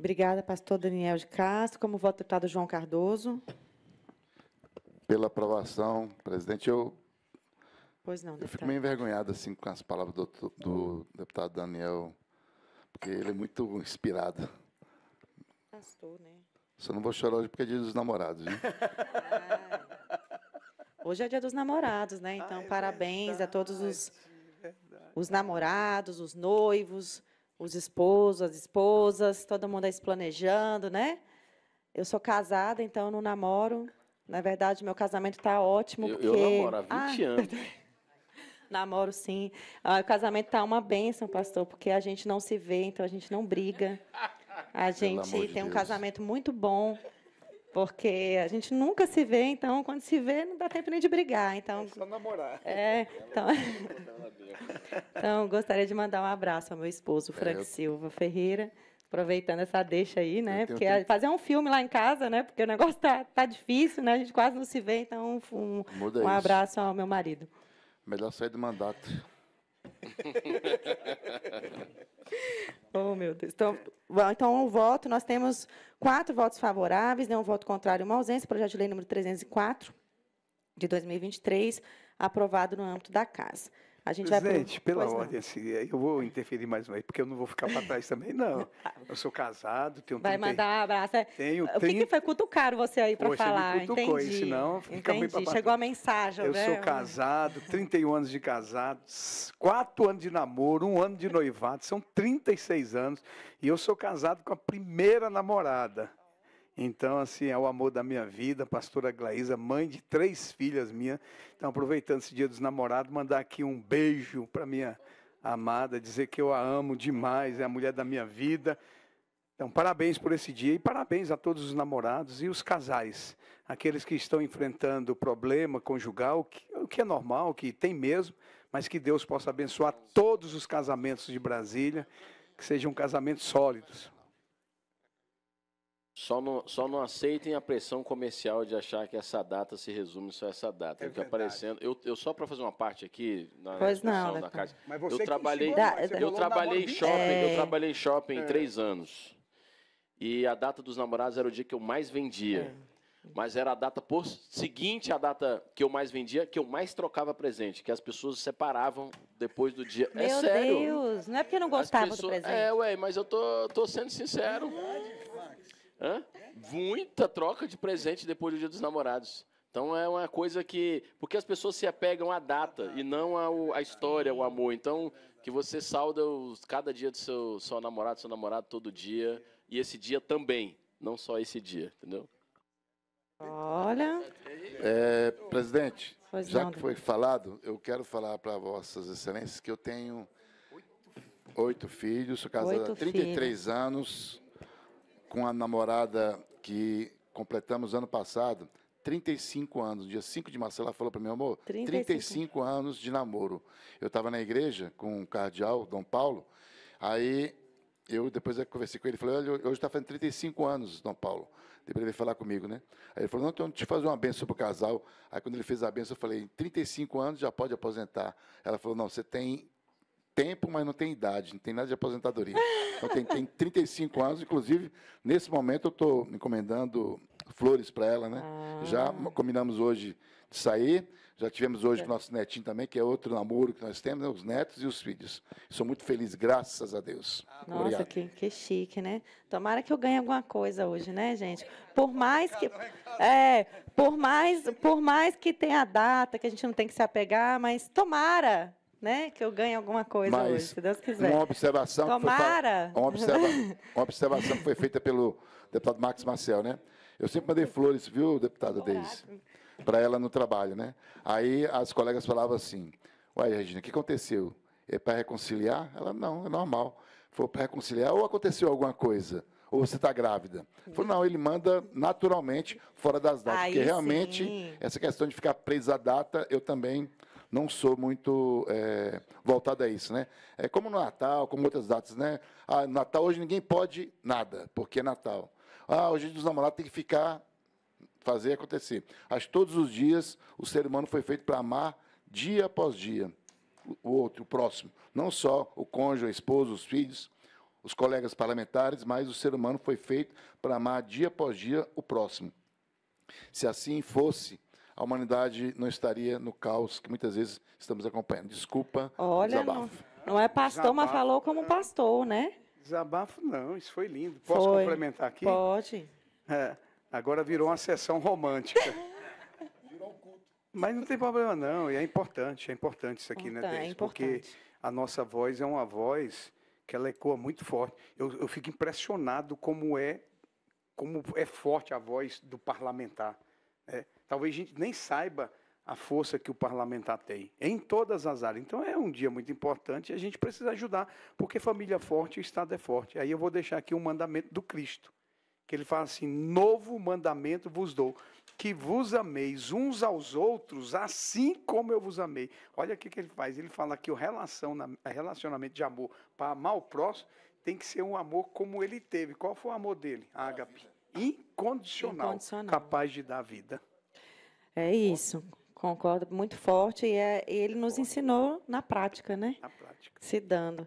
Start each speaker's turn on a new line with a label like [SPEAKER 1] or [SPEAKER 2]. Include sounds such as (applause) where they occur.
[SPEAKER 1] Obrigada, pastor Daniel de Castro. Como voto, deputado João Cardoso.
[SPEAKER 2] Pela aprovação, presidente, eu.
[SPEAKER 1] Pois não, deputado. Eu fico meio
[SPEAKER 2] envergonhado assim, com as palavras do, do deputado Daniel, porque ele é muito inspirado.
[SPEAKER 1] Pastor, né?
[SPEAKER 2] Só não vou chorar hoje porque é dia dos namorados, viu? Ah,
[SPEAKER 1] (laughs) hoje é dia dos namorados, né? Então, ah, é parabéns verdade, a todos os, os namorados, os noivos os esposos, as esposas, todo mundo aí se planejando, né? Eu sou casada, então não namoro. Na verdade, meu casamento está ótimo. Eu, porque... eu namoro há 20 ah, anos. (laughs) namoro sim. Ah, o casamento está uma bênção, pastor, porque a gente não se vê, então a gente não briga. A gente tem um casamento muito bom porque a gente nunca se vê, então quando se vê não dá tempo nem de brigar, então. É só namorar. É, então. (laughs) É é então gostaria de mandar um abraço ao meu esposo, Frank é, Silva Ferreira, aproveitando essa deixa aí, né? Porque tempo. fazer um filme lá em casa, né? Porque o negócio tá, tá difícil, né? A gente quase não se vê, então um, um, um abraço ao meu marido. Melhor sair do mandato oh, meu Deus. Então, então, um voto. Nós temos quatro votos favoráveis, né? um voto contrário e uma ausência. Projeto de lei número 304, de 2023, aprovado no âmbito da Casa. A gente Presidente, vai pro... pela pois ordem,
[SPEAKER 3] assim, eu vou interferir mais uma vez, porque eu não vou ficar para trás também, não. (laughs) Tá eu sou casado, tenho Vai 30... mandar
[SPEAKER 1] um abraço. É. Tenho, o que, 30... que foi cutucar você aí para falar? Me cutucou, Entendi. Senão fica Entendi. Chegou a mensagem, Eu né? sou
[SPEAKER 3] casado, 31 anos de casado, 4 anos de namoro, 1 ano de noivado, são 36 anos, e eu sou casado com a primeira namorada. Então, assim, é o amor da minha vida, pastora Glaísa, mãe de três filhas minha. Então, aproveitando esse dia dos namorados, mandar aqui um beijo para minha amada, dizer que eu a amo demais, é a mulher da minha vida. Então, parabéns por esse dia e parabéns a todos os namorados e os casais, aqueles que estão enfrentando o problema conjugal, o que é normal, que tem mesmo, mas que Deus possa abençoar todos os casamentos de Brasília, que sejam casamentos sólidos. Só não, só não aceitem a pressão comercial de achar que
[SPEAKER 2] essa data se resume só a essa data. É tá aparecendo. Eu, eu só para fazer uma parte aqui na pois não, né, da tá. casa. Mas você eu trabalhei, ensinou, é, eu, eu trabalhei em shopping, é... eu trabalhei shopping é. três anos. E a data dos namorados era o dia que eu mais vendia. É. Mas era a data por seguinte a data que eu mais vendia, que eu mais trocava presente, que as pessoas separavam depois do dia. É Meu é sério. Deus, não é porque não gostava pessoas, do presente. É, ué, mas eu tô, tô sendo sincero. É Hã? Muita troca de presente depois do Dia dos Namorados. Então é uma coisa que. Porque as pessoas se apegam à data e não à história, ao amor. Então, que você sauda cada dia do seu, seu namorado, seu namorado todo dia. E esse dia também, não só esse dia, entendeu?
[SPEAKER 1] Olha.
[SPEAKER 2] É, presidente, pois já que foi falado, eu quero falar para Vossas Excelências que eu tenho oito filhos, sou casado há 33 filhos. anos com a namorada que completamos ano passado, 35 anos. No dia 5 de março, ela falou para mim, amor, 35. 35 anos de namoro. Eu estava na igreja com o cardeal, Dom Paulo, aí eu depois eu conversei com ele, falei, olha, hoje está fazendo 35 anos, Dom Paulo. Depois ele falar comigo, né? Aí ele falou, não, então deixa eu fazer uma benção para o casal. Aí quando ele fez a benção, eu falei, 35 anos já pode aposentar. Ela falou, não, você tem tempo, mas não tem idade, não tem nada de aposentadoria. Então, tem, tem 35 anos, inclusive, nesse momento eu estou encomendando flores para ela, né? Ah. Já combinamos hoje de sair, já tivemos hoje com o nosso netinho também, que é outro namoro que nós temos, né? os netos e os filhos. Sou muito feliz, graças a Deus. Nossa,
[SPEAKER 1] que, que chique, né? Tomara que eu ganhe alguma coisa hoje, né, gente? Por mais que é, por mais, por mais que tenha a data, que a gente não tem que se apegar, mas tomara, né? Que eu ganhe alguma coisa Mas, hoje, se Deus quiser. Uma observação. Tomara! Foi, uma, observa,
[SPEAKER 2] uma observação que foi feita pelo deputado Max Marcel, né? Eu sempre mandei flores, viu, deputada Deise? Para ela no trabalho, né? Aí as colegas falavam assim: Uai, Regina, o que aconteceu? É para reconciliar? Ela, não, é normal. Foi para reconciliar ou aconteceu alguma coisa? ou você está grávida? Falou, não, ele manda naturalmente fora das datas. Aí porque realmente sim. essa questão de ficar presa à data, eu também não sou muito é, voltado a isso, né? É como no Natal, como outras datas, né? Ah, Natal hoje ninguém pode nada, porque é Natal. Ah, hoje os namorados tem que ficar, fazer acontecer. Acho que todos os dias o ser humano foi feito para amar dia após dia o outro, o próximo. Não só o cônjuge, a esposa, os filhos, os colegas parlamentares, mas o ser humano foi feito para amar dia após dia o próximo. Se assim fosse, a humanidade não estaria no caos que muitas vezes estamos acompanhando. Desculpa,
[SPEAKER 3] Olha, desabafo.
[SPEAKER 1] Não, não é pastor, desabafo, mas falou como pastor, né?
[SPEAKER 3] Desabafo não, isso foi lindo. Posso foi. complementar aqui? Pode. É, agora virou uma sessão romântica. virou um culto. Mas não tem problema não, e é importante, é importante isso aqui, então, né, Deus? É importante. Porque a nossa voz é uma voz que ela ecoa muito forte. Eu, eu fico impressionado como é como é forte a voz do parlamentar. Né? Talvez a gente nem saiba a força que o parlamentar tem, em todas as áreas. Então é um dia muito importante e a gente precisa ajudar, porque família forte, o Estado é forte. Aí eu vou deixar aqui um mandamento do Cristo, que ele fala assim: novo mandamento vos dou, que vos ameis uns aos outros, assim como eu vos amei. Olha o que ele faz, ele fala que o relacionamento de amor para amar o próximo tem que ser um amor como ele teve. Qual foi o amor dele? A Ágape. Incondicional, Incondicional, capaz de dar vida.
[SPEAKER 1] É isso. Concordo muito forte. E é, ele nos ensinou na prática, né? Na prática. Se dando.